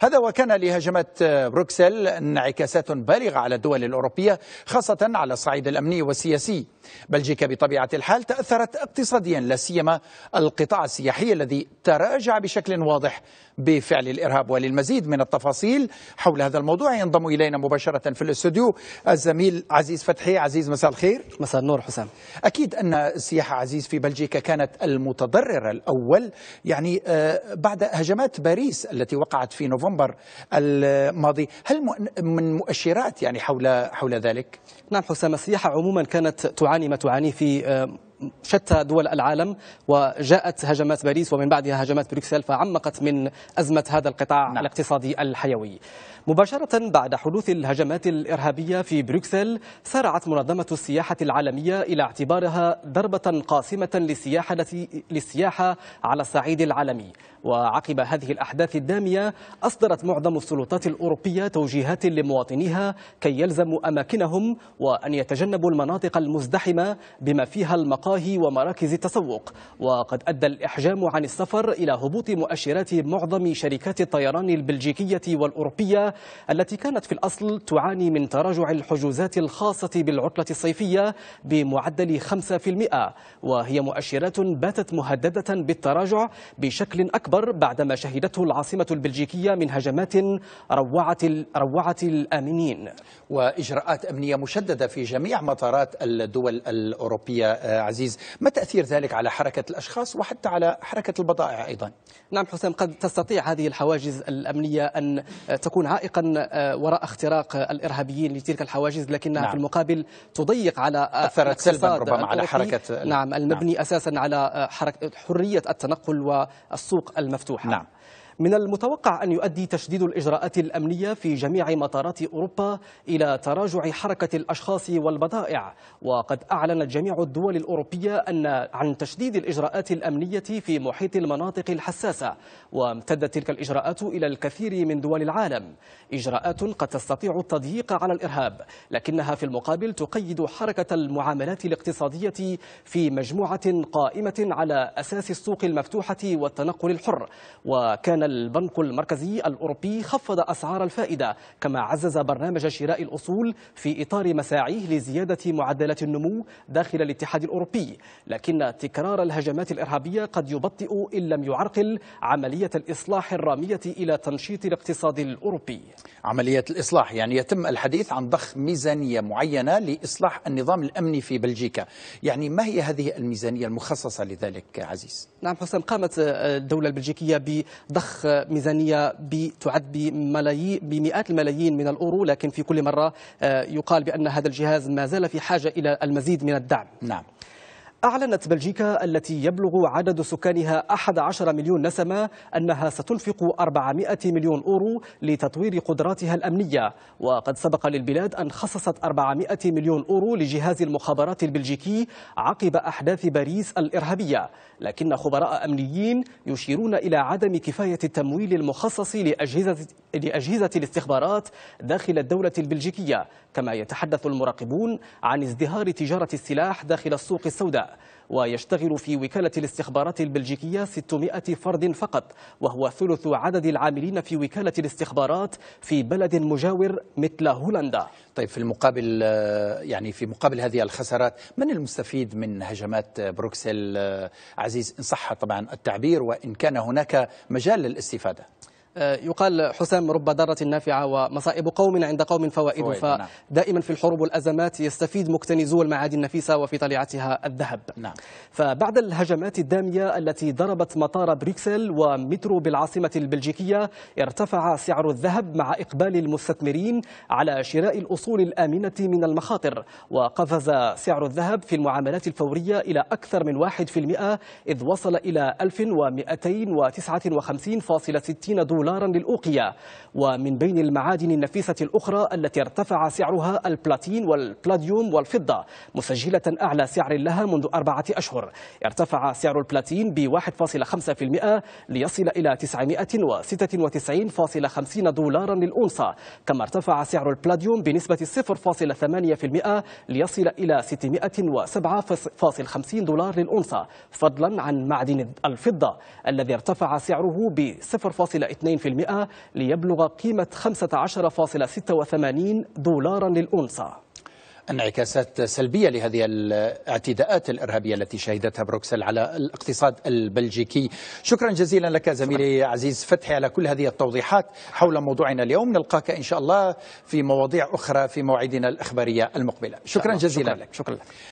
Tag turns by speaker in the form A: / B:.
A: هذا وكان لهجمات بروكسل انعكاسات بالغة على الدول الأوروبية خاصة على الصعيد الأمني والسياسي بلجيكا بطبيعة الحال تأثرت اقتصاديا لا سيما القطاع السياحي الذي تراجع بشكل واضح بفعل الإرهاب وللمزيد من التفاصيل حول هذا الموضوع ينضم إلينا مباشرة في الاستوديو الزميل عزيز فتحي عزيز مساء الخير مساء النور حسام أكيد أن السياحة عزيز في بلجيكا كانت المتضرر الأول يعني آه، بعد هجمات باريس التي وقعت في نوفمبر نوفمبر الماضي هل من مؤشرات يعني حول حول ذلك
B: نعم حسام السياحة عموما كانت تعاني ما تعانيه في آه، شتى دول العالم وجاءت هجمات باريس ومن بعدها هجمات بروكسل فعمقت من أزمة هذا القطاع نعم. الاقتصادي الحيوي مباشرة بعد حدوث الهجمات الإرهابية في بروكسل سارعت منظمة السياحة العالمية إلى اعتبارها ضربة قاسمة للسياحة, للسياحة على الصعيد العالمي وعقب هذه الأحداث الدامية أصدرت معظم السلطات الأوروبية توجيهات لمواطنيها كي يلزموا أماكنهم وأن يتجنبوا المناطق المزدحمة بما فيها المقاطع المقاهي ومراكز التسوق وقد أدى الإحجام عن السفر إلى هبوط مؤشرات معظم شركات الطيران البلجيكية والأوروبية التي كانت في الأصل تعاني من تراجع الحجوزات الخاصة بالعطلة الصيفية بمعدل 5% وهي مؤشرات باتت مهددة بالتراجع بشكل أكبر بعدما شهدته العاصمة البلجيكية من
A: هجمات روعت, روعت الآمنين وإجراءات أمنية مشددة في جميع مطارات الدول الأوروبية آه، عزيزي العزيز ما تأثير ذلك على حركة الأشخاص وحتى على حركة البضائع أيضا نعم حسام قد تستطيع هذه الحواجز الأمنية
B: أن تكون عائقا آه، وراء اختراق الإرهابيين لتلك الحواجز لكنها نعم. في المقابل تضيق على آه، أثرت سلبا ربما على حركة نعم المبني نعم. أساسا على آه، حركة حرية التنقل والسوق المفتوحة نعم من المتوقع أن يؤدي تشديد الإجراءات الأمنية في جميع مطارات أوروبا إلى تراجع حركة الأشخاص والبضائع وقد أعلنت جميع الدول الأوروبية أن عن تشديد الإجراءات الأمنية في محيط المناطق الحساسة وامتدت تلك الإجراءات إلى الكثير من دول العالم إجراءات قد تستطيع التضييق على الإرهاب لكنها في المقابل تقيد حركة المعاملات الاقتصادية في مجموعة قائمة على أساس السوق المفتوحة والتنقل الحر وكان البنك المركزي الأوروبي خفض أسعار الفائدة كما عزز برنامج شراء الأصول في إطار مساعيه لزيادة معدلات النمو داخل الاتحاد الأوروبي لكن تكرار الهجمات الإرهابية قد يبطئ إن لم يعرقل عملية الإصلاح الرامية إلى تنشيط
A: الاقتصاد الأوروبي عملية الإصلاح يعني يتم الحديث عن ضخ ميزانية معينة لإصلاح النظام الأمني في بلجيكا يعني ما هي هذه الميزانية المخصصة لذلك عزيز؟
B: نعم حسن قامت الدولة البلجيكية بضخ ضخ ميزانية تعد بملايين بمئات الملايين من الأورو لكن في كل مرة آه، يقال بأن هذا الجهاز ما زال في حاجة إلى المزيد من الدعم نعم أعلنت بلجيكا التي يبلغ عدد سكانها 11 مليون نسمة أنها ستنفق 400 مليون أورو لتطوير قدراتها الأمنية وقد سبق للبلاد أن خصصت 400 مليون أورو لجهاز المخابرات البلجيكي عقب أحداث باريس الإرهابية لكن خبراء أمنيين يشيرون إلى عدم كفاية التمويل المخصص لأجهزة, لأجهزة الاستخبارات داخل الدولة البلجيكية كما يتحدث المراقبون عن ازدهار تجارة السلاح داخل السوق السوداء ويشتغل في وكالة الاستخبارات البلجيكية 600 فرد فقط وهو ثلث عدد العاملين في وكالة
A: الاستخبارات في بلد مجاور مثل هولندا طيب في المقابل آه، يعني في مقابل هذه الخسارات من المستفيد من هجمات بروكسل آه، عزيز إن صح طبعا التعبير وإن كان هناك مجال للاستفادة
B: آه، يقال حسام رب ضارة نافعة ومصائب قوم عند قوم فوائد نعم. فدائما في الحروب والأزمات يستفيد مكتنزو المعادن النفيسة وفي طليعتها الذهب نعم. فبعد الهجمات الدامية التي ضربت مطار بريكسل ومترو بالعاصمة البلجيكية ارتفع سعر الذهب مع إقبال المستثمرين على شراء الأصول الآمنة من المخاطر وقفز سعر الذهب في المعاملات الفورية إلى أكثر من 1% إذ وصل إلى 1259.60 دولار دولارا للأوقية ومن بين المعادن النفيسة الأخرى التي ارتفع سعرها البلاتين والبلاديوم والفضة مسجلة أعلى سعر لها منذ أربعة أشهر ارتفع سعر البلاتين ب 1.5% ليصل إلى 996.50 دولارا للأونصة كما ارتفع سعر البلاديوم بنسبة 0.8% ليصل إلى 607.50 دولار للأونصة فضلا عن معدن الفضة الذي ارتفع سعره ب 0.2% 40% ليبلغ
A: قيمة 15.86 دولارا للأونصة انعكاسات سلبية لهذه الاعتداءات الإرهابية التي شهدتها بروكسل على الاقتصاد البلجيكي شكرا جزيلا لك زميلي شكرا. عزيز فتحي على كل هذه التوضيحات حول موضوعنا اليوم نلقاك إن شاء الله في مواضيع أخرى في موعدنا الإخبارية المقبلة شكرا, شكرا جزيلا شكرا لك, شكرا لك.